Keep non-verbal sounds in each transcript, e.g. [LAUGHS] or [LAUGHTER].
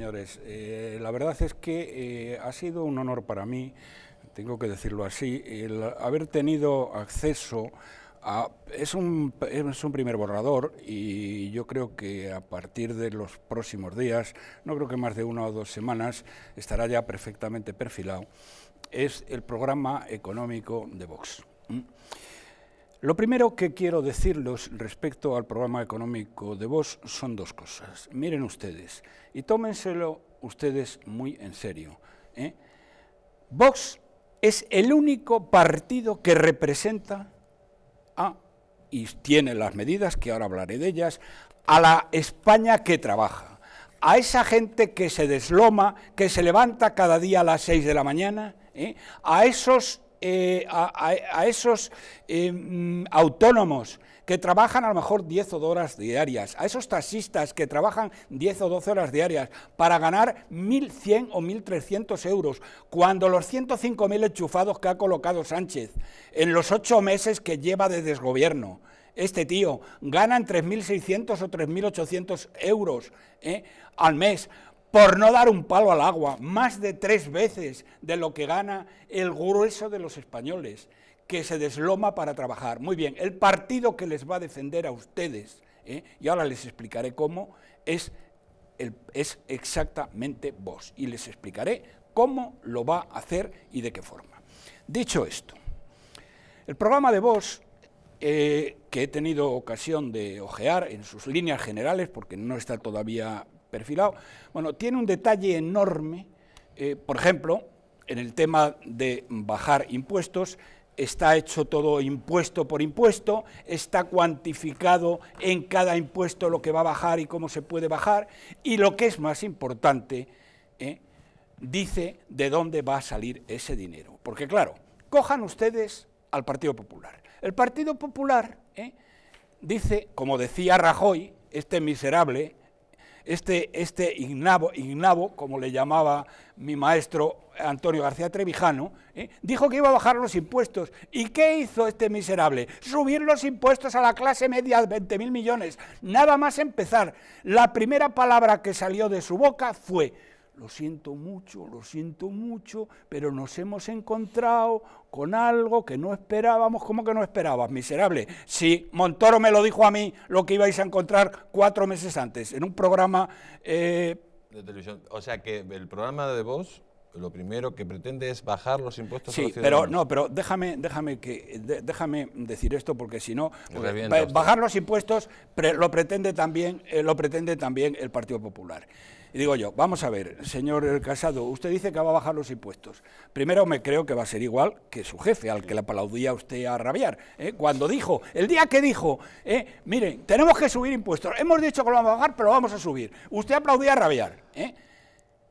Señores, eh, la verdad es que eh, ha sido un honor para mí, tengo que decirlo así, el haber tenido acceso a... Es un, es un primer borrador y yo creo que a partir de los próximos días, no creo que más de una o dos semanas, estará ya perfectamente perfilado. Es el programa económico de Vox. ¿Mm? Lo primero que quiero decirles respecto al programa económico de Vox son dos cosas. Miren ustedes y tómenselo ustedes muy en serio. ¿eh? Vox es el único partido que representa a, y tiene las medidas, que ahora hablaré de ellas, a la España que trabaja, a esa gente que se desloma, que se levanta cada día a las seis de la mañana, ¿eh? a esos eh, a, esos eh, mm, autónomos que trabajan a lo mejor 10 o 12 horas diarias, a esos taxistas que trabajan 10 o 12 horas diarias para ganar 1.100 o 1.300 euros, cuando los 105.000 enchufados que ha colocado Sánchez en los ocho meses que lleva de desgobierno, este tío, ganan 3.600 o 3.800 euros eh, al mes por no dar un palo al agua, más de tres veces de lo que gana el grueso de los españoles, que se desloma para trabajar. Muy bien, el partido que les va a defender a ustedes, ¿eh? y ahora les explicaré cómo, es, es exactamente vos, y les explicaré cómo lo va a hacer y de qué forma. Dicho esto, el programa de vos eh, que he tenido ocasión de ojear en sus líneas generales, porque no está todavía perfilado. Bueno, tiene un detalle enorme, eh, por ejemplo, en el tema de bajar impuestos, está hecho todo impuesto por impuesto, está cuantificado en cada impuesto lo que va a bajar y cómo se puede bajar, y lo que es más importante, eh, dice de dónde va a salir ese dinero. Porque claro, cojan ustedes al Partido Popular. El Partido Popular eh, dice, como decía Rajoy, este miserable, este, este ignavo, ignavo, como le llamaba mi maestro Antonio García Trevijano, ¿eh? dijo que iba a bajar los impuestos. ¿Y qué hizo este miserable? Subir los impuestos a la clase media de 20.000 millones. Nada más empezar. La primera palabra que salió de su boca fue lo siento mucho, lo siento mucho, pero nos hemos encontrado con algo que no esperábamos. ¿Cómo que no esperabas, miserable? Si Montoro me lo dijo a mí, lo que ibais a encontrar cuatro meses antes, en un programa... Eh, de televisión. O sea que el programa de voz lo primero que pretende es bajar los impuestos sí, pero no, pero déjame, déjame que déjame decir esto porque si no bajar los impuestos lo pretende también eh, lo pretende también el Partido Popular. Y digo yo, vamos a ver, señor Casado, usted dice que va a bajar los impuestos. Primero me creo que va a ser igual que su jefe, al que le aplaudía usted a rabiar. ¿eh? Cuando dijo, el día que dijo, ¿eh? miren, tenemos que subir impuestos. Hemos dicho que lo vamos a bajar, pero vamos a subir. Usted aplaudía a rabiar. ¿eh?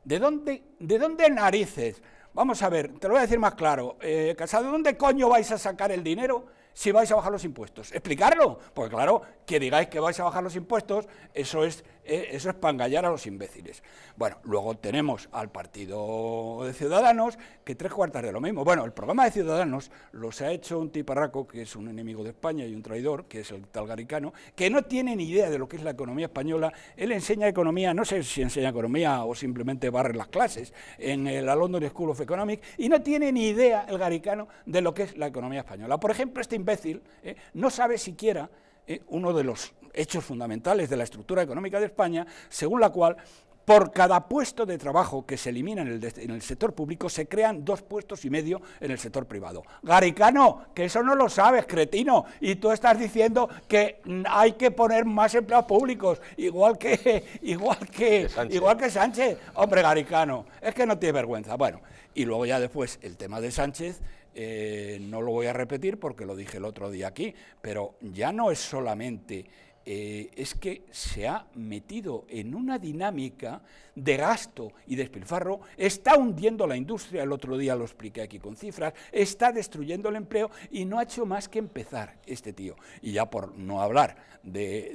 ¿De, dónde, ¿De dónde narices? Vamos a ver, te lo voy a decir más claro. Casado, ¿de dónde coño vais a sacar el dinero? si vais a bajar los impuestos. Explicarlo, porque claro, que digáis que vais a bajar los impuestos, eso es e, eso es para a los imbéciles. Bueno, luego tenemos al partido de Ciudadanos, que tres cuartas de lo mismo. Bueno, el programa de Ciudadanos los ha hecho un tiparraco, que es un enemigo de España y un traidor, que es el tal Garicano, que no tiene ni idea de lo que es la economía española. Él enseña economía, no sé si enseña economía o simplemente barre las clases en la London School of Economics, y no tiene ni idea el Garicano de lo que es la economía española. Por ejemplo, este imbécil eh, no sabe siquiera eh, uno de los hechos fundamentales de la estructura económica de España, según la cual por cada puesto de trabajo que se elimina en el, sector público, se crean dos puestos y medio en el sector privado. Garicano, que eso no lo sabes, cretino, y tú estás diciendo que hay que poner más empleos públicos, igual que, [LAUGHS] igual que, igual que Sánchez. Hombre, Garicano, es que no tiene vergüenza. Bueno, y luego ya después el tema de Sánchez. Eh, no lo voy a repetir porque lo dije el otro día aquí, pero ya no es solamente eh, es que se ha metido en una dinámica de gasto y despilfarro, está hundiendo la industria, el otro día lo expliqué aquí con cifras, está destruyendo el empleo y no ha hecho más que empezar este tío. Y ya por no hablar de,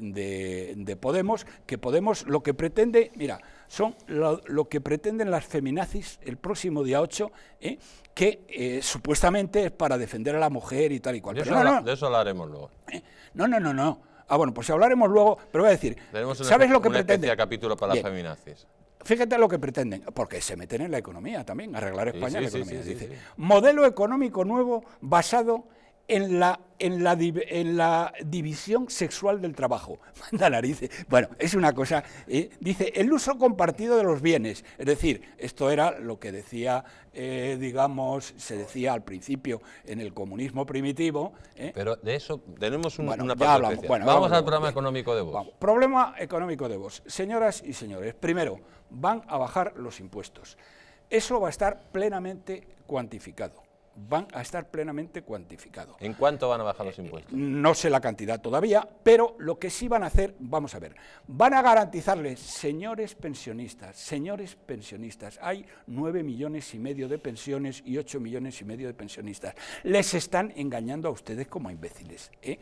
de, Podemos, que Podemos lo que pretende, mira, son lo, que pretenden las feminazis el próximo día 8, ¿eh? que eh, supuestamente es para defender a la mujer y tal y cual. eso, no, de eso hablaremos luego. No, no, no, no. Ah, bueno, pues hablaremos luego, pero voy a decir, ¿sabes lo que capítulo para feminazis. Fíjate lo que pretenden, porque se meten en la economía también, arreglar España la economía. Dice, modelo económico nuevo basado en la, en la, en la división sexual del trabajo. [LAUGHS] Manda narices. Bueno, es una cosa. ¿eh? dice, el uso compartido de los bienes. Es decir, esto era lo que decía, eh, digamos, se decía al principio en el comunismo primitivo. ¿eh? Pero de eso tenemos una parte vamos, al problema económico de vos. Problema económico de vos. Señoras y señores, primero, van a bajar los impuestos. Eso va a estar plenamente cuantificado van a estar plenamente cuantificados. ¿En cuánto van a bajar los eh, impuestos? No sé la cantidad todavía, pero lo que sí van a hacer, vamos a ver, van a garantizarles, señores pensionistas, señores pensionistas, hay nueve millones y medio de pensiones y ocho millones y medio de pensionistas. Les están engañando a ustedes como imbéciles. ¿eh?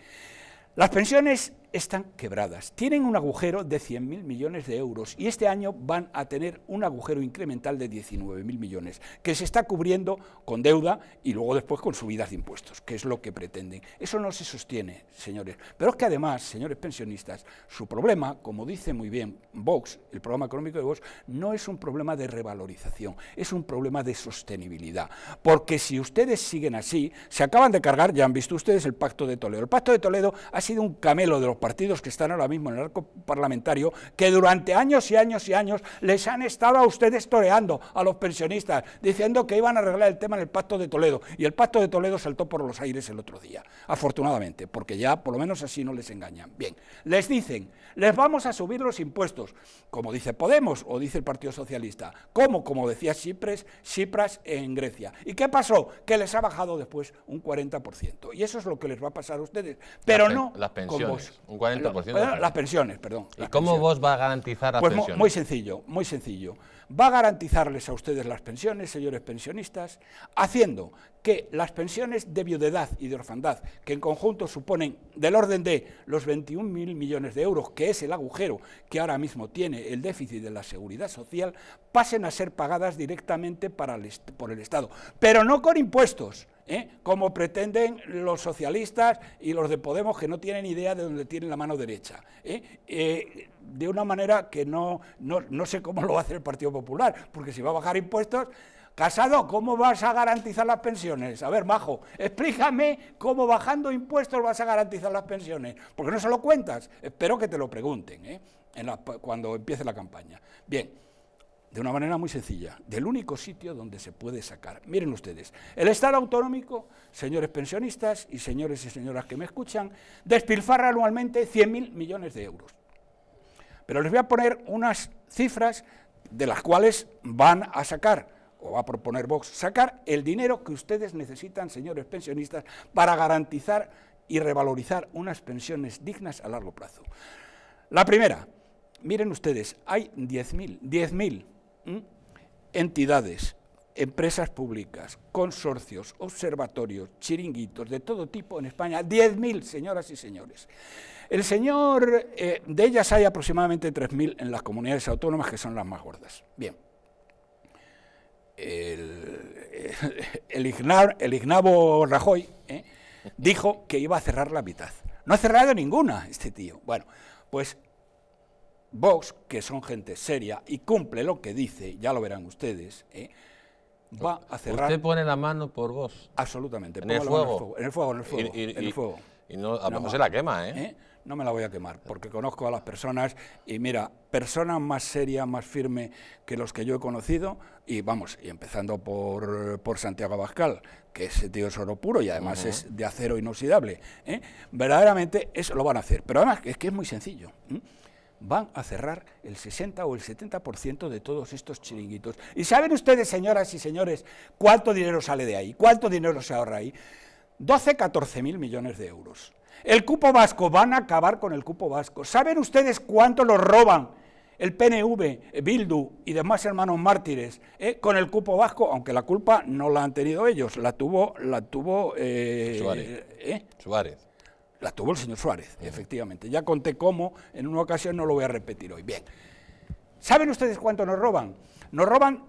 Las pensiones están quebradas. Tienen un agujero de 100.000 millones de euros y este año van a tener un agujero incremental de 19.000 millones, que se está cubriendo con deuda y luego después con subidas de impuestos, que es lo que pretenden. Eso no se sostiene, señores. Pero es que además, señores pensionistas, su problema, como dice muy bien Vox, el programa económico de Vox, no es un problema de revalorización, es un problema de sostenibilidad. Porque si ustedes siguen así, se acaban de cargar, ya han visto ustedes, el Pacto de Toledo. El Pacto de Toledo ha sido un camelo de los partidos que están ahora mismo en el arco parlamentario, que durante años y años y años les han estado a ustedes toreando a los pensionistas, diciendo que iban a arreglar el tema en el Pacto de Toledo. Y el Pacto de Toledo saltó por los aires el otro día, afortunadamente, porque ya por lo menos así no les engañan. Bien, les dicen, les vamos a subir los impuestos, como dice Podemos o dice el Partido Socialista, como, como decía Cipres, Cipras en Grecia. ¿Y qué pasó? Que les ha bajado después un 40%. Y eso es lo que les va a pasar a ustedes, pero no las pensiones, un 40%. las pensiones, perdón. ¿Y cómo vos va a garantizar las pues Muy sencillo, muy sencillo. Va a garantizarles a ustedes las pensiones, señores pensionistas, haciendo que las pensiones de viudedad y de orfandad, que en conjunto suponen del orden de los 21.000 millones de euros, que es el agujero que ahora mismo tiene el déficit de la seguridad social, pasen a ser pagadas directamente para por el Estado. Pero no con impuestos, ¿eh? como pretenden los socialistas y los de Podemos, que no tienen idea de dónde tienen la mano derecha. ¿eh? Eh, de una manera que no, sé cómo lo hace el Partido Popular, porque si va a bajar impuestos... Casado, ¿cómo vas a garantizar las pensiones? A ver, Majo, explícame cómo bajando impuestos vas a garantizar las pensiones, porque no se lo cuentas. Espero que te lo pregunten cuando empiece la campaña. Bien de una manera muy sencilla, del único sitio donde se puede sacar. Miren ustedes, el Estado autonómico, señores pensionistas y señores y señoras que me escuchan, despilfarra anualmente 100.000 millones de euros. Pero les voy a poner unas cifras de las cuales van a sacar, o va a proponer Vox, sacar el dinero que ustedes necesitan, señores pensionistas, para garantizar y revalorizar unas pensiones dignas a largo plazo. La primera, miren ustedes, hay 10.000, 10.000 entidades, empresas públicas, consorcios, observatorios, chiringuitos de todo tipo en España, 10.000, señoras y señores. El señor, eh, de ellas hay aproximadamente 3.000 en las comunidades autónomas que son las más gordas. Bien. El, [LAUGHS] el, el Ignabo Rajoy eh, dijo que iba a cerrar la mitad. No ha cerrado ninguna este tío. Bueno, pues Vox, que son gente seria y cumple lo que dice, ya lo verán ustedes, ¿eh? va a cerrar... Usted pone la mano por vos Absolutamente. ¿En el, fuego? en el fuego. En el fuego, Y, en no, ah, pues se la quema, ¿eh? ¿eh? No me la voy a quemar, porque conozco a las personas y mira, personas más seria, más firme que los que yo he conocido y vamos, y empezando por, Santiago Abascal, que ese tío es oro puro y además es de acero inoxidable, ¿eh? verdaderamente eso lo van a hacer. Pero además es que es muy sencillo van a cerrar el 60 o el 70% de todos estos chiringuitos. ¿Y saben ustedes, señoras y señores, cuánto dinero sale de ahí? ¿Cuánto dinero se ahorra ahí? 12, 14 mil millones de euros. El cupo vasco, van a acabar con el cupo vasco. ¿Saben ustedes cuánto lo roban el PNV, Bildu y demás hermanos mártires eh, con el cupo vasco? Aunque la culpa no la han tenido ellos, la tuvo, la tuvo eh, Suárez. Eh, Suárez. La tuvo el señor Suárez, efectivamente. Ya conté cómo en una ocasión, no lo voy a repetir hoy. Bien. ¿Saben ustedes cuánto nos roban? Nos roban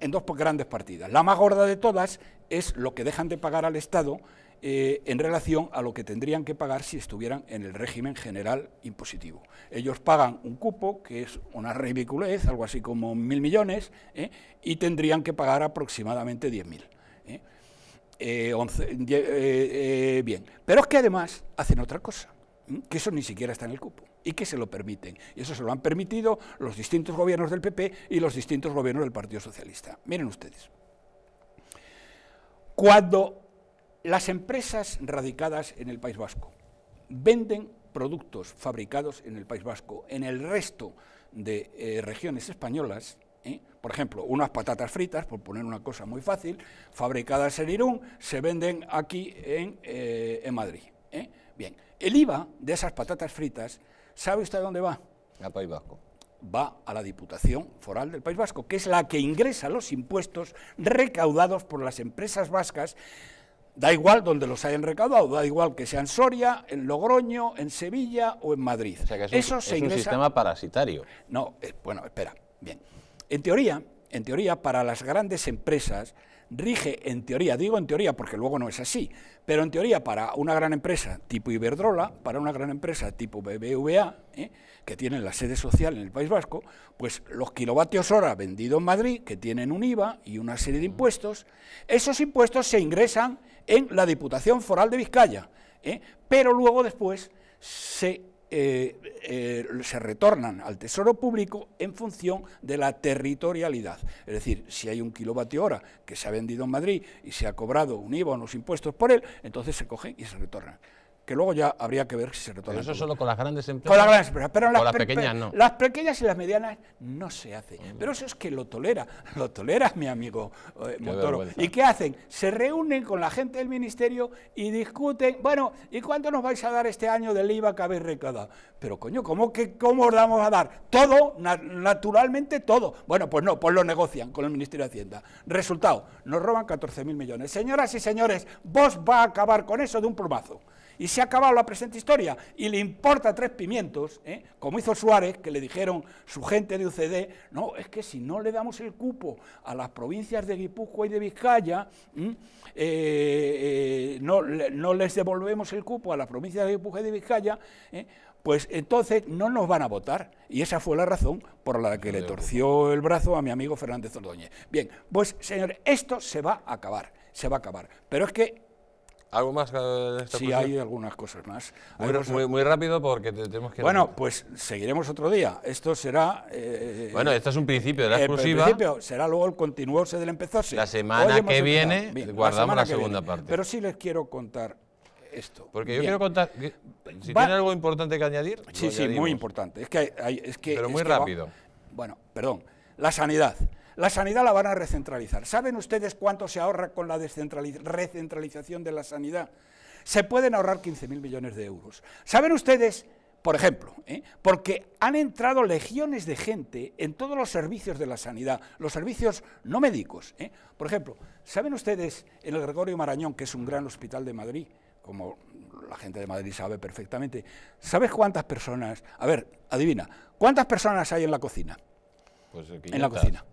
en dos grandes partidas. La más gorda de todas es lo que dejan de pagar al Estado eh, en relación a lo que tendrían que pagar si estuvieran en el régimen general impositivo. Ellos pagan un cupo, que es una ridiculez, algo así como mil millones, eh, y tendrían que pagar aproximadamente diez mil. ¿eh? Eh, eh, eh, bien. Pero es que además hacen otra cosa, que eso ni siquiera está en el cupo y que se lo permiten. Y eso se lo han permitido los distintos gobiernos del PP y los distintos gobiernos del Partido Socialista. Miren ustedes. Cuando las empresas radicadas en el País Vasco venden productos fabricados en el País Vasco en el resto de regiones españolas, por ejemplo, unas patatas fritas, por poner una cosa muy fácil, fabricadas en Irún, se venden aquí en, eh, Madrid. ¿eh? Bien, el IVA de esas patatas fritas, ¿sabe usted a dónde va? A País Vasco. Va a la Diputación Foral del País Vasco, que es la que ingresa los impuestos recaudados por las empresas vascas Da igual donde los hayan recaudado, da igual que sea en Soria, en Logroño, en Sevilla o en Madrid. Eso se es un sistema parasitario. No, eh, bueno, espera, bien. En teoría, en teoría, para las grandes empresas rige, en teoría, digo en teoría porque luego no es así, pero en teoría para una gran empresa tipo Iberdrola, para una gran empresa tipo BBVA, ¿eh? que tiene la sede social en el País Vasco, pues los kilovatios hora vendidos en Madrid, que tienen un IVA y una serie de impuestos, esos impuestos se ingresan en la Diputación Foral de Vizcaya, ¿eh? pero luego después se eh, eh, se retornan al Tesoro Público en función de la territorialidad. Es decir, si hay un kilovatio hora que se ha vendido en Madrid y se ha cobrado un IVA o unos impuestos por él, entonces se cogen y se retornan que luego ya habría que ver si se retorna. eso solo con las grandes empresas. Con las grandes empresas, pero las, las pequeñas no. Las pequeñas y las medianas no se hacen. Pero eso es que lo tolera, [LAUGHS] lo tolera mi amigo eh, motoro ¿Y qué hacen? Se reúnen con la gente del ministerio y discuten, bueno, ¿y cuánto nos vais a dar este año del IVA que habéis recaudado? Pero coño, ¿cómo, que, cómo os vamos a dar? Todo, naturalmente todo. Bueno, pues no, pues lo negocian con el Ministerio de Hacienda. Resultado, nos roban 14.000 millones. Señoras y señores, vos va a acabar con eso de un plumazo y se ha acabado la presente historia y le importa tres pimientos, ¿eh? como hizo Suárez, que le dijeron su gente de UCD, no, es que si no le damos el cupo a las provincias de Guipúzcoa y de Vizcaya, eh, eh, no, no, les devolvemos el cupo a las provincias de Guipúzcoa y de Vizcaya, pues entonces no nos van a votar. Y esa fue la razón por la que le torció el brazo a mi amigo Fernández Ordóñez. Bien, pues señores, esto se va a acabar, se va a acabar. Pero es que ¿Algo más? Eh, de esta sí, hay algunas cosas más. Muy, muy, rápido porque tenemos que... Bueno, pues seguiremos otro día. Esto será... Eh, bueno, esto es un principio de la eh, exclusiva. principio será luego el continuarse del empezarse. La semana que viene guardamos la, segunda parte. Pero sí les quiero contar esto. Porque yo quiero contar... si tiene algo importante que añadir... Sí, sí, muy importante. Es que es que, Pero muy rápido. bueno, perdón. La sanidad. La sanidad la van a recentralizar. ¿Saben ustedes cuánto se ahorra con la recentralización de la sanidad? Se pueden ahorrar 15.000 millones de euros. ¿Saben ustedes, por ejemplo, eh, porque han entrado legiones de gente en todos los servicios de la sanidad, los servicios no médicos? Eh? Por ejemplo, ¿saben ustedes en el Gregorio Marañón, que es un gran hospital de Madrid, como la gente de Madrid sabe perfectamente, ¿sabes cuántas personas? A ver, adivina, ¿cuántas personas hay en la cocina? Pues, eh, en la cocina.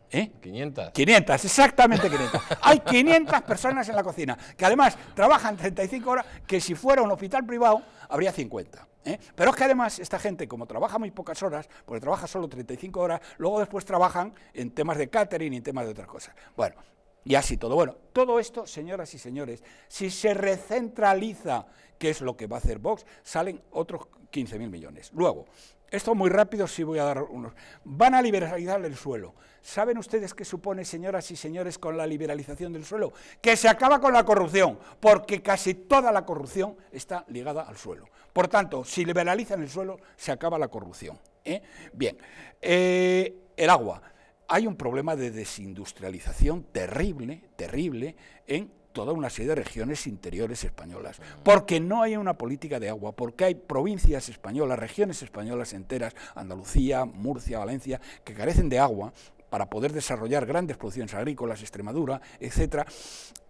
500. ¿eh? 500, exactamente 500. [LAUGHS] Hay 500 personas en la cocina, que además trabajan 35 horas, que si fuera un hospital privado habría 50. ¿eh? Pero es que además esta gente, como trabaja muy pocas horas, porque trabaja solo 35 horas, luego después trabajan en temas de catering y en temas de otras cosas. Bueno, y así todo. Bueno, todo esto, señoras y señores, si se recentraliza, que es lo que va a hacer Vox, salen otros 15.000 millones. Luego, esto muy rápido, si voy a dar unos. Van a liberalizar el suelo. ¿Saben ustedes qué supone, señoras y señores, con la liberalización del suelo? Que se acaba con la corrupción, porque casi toda la corrupción está ligada al suelo. Por tanto, si liberalizan el suelo, se acaba la corrupción. ¿eh? Bien, eh, el agua. Hay un problema de desindustrialización terrible, terrible en toda una serie de regiones interiores españolas. Porque no hay una política de agua, porque hay provincias españolas, regiones españolas enteras, Andalucía, Murcia, Valencia, que carecen de agua para poder desarrollar grandes producciones agrícolas, Extremadura, etcétera,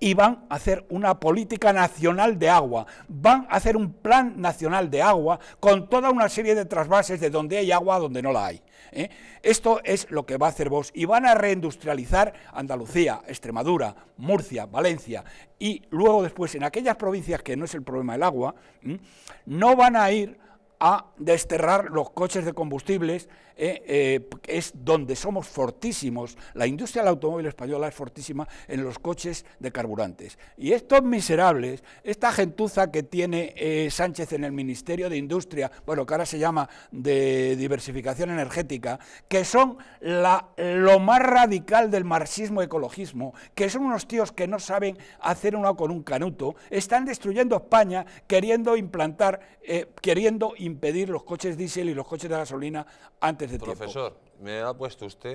y van a hacer una política nacional de agua, van a hacer un plan nacional de agua con toda una serie de trasvases de donde hay agua a donde no la hay. ¿eh? Esto es lo que va a hacer vos y van a reindustrializar Andalucía, Extremadura, Murcia, Valencia y luego después en aquellas provincias que no es el problema del agua, no van a ir a desterrar los coches de combustibles eh, eh, es donde somos fortísimos. La industria del automóvil española es fortísima en los coches de carburantes. Y estos miserables, esta gentuza que tiene eh, Sánchez en el Ministerio de Industria, bueno, que ahora se llama de diversificación energética, que son lo más radical del marxismo-ecologismo, que son unos tíos que no saben hacer uno con un canuto, están destruyendo España queriendo implantar, queriendo impedir los coches diésel y los coches de gasolina antes Profesor, me ha puesto usted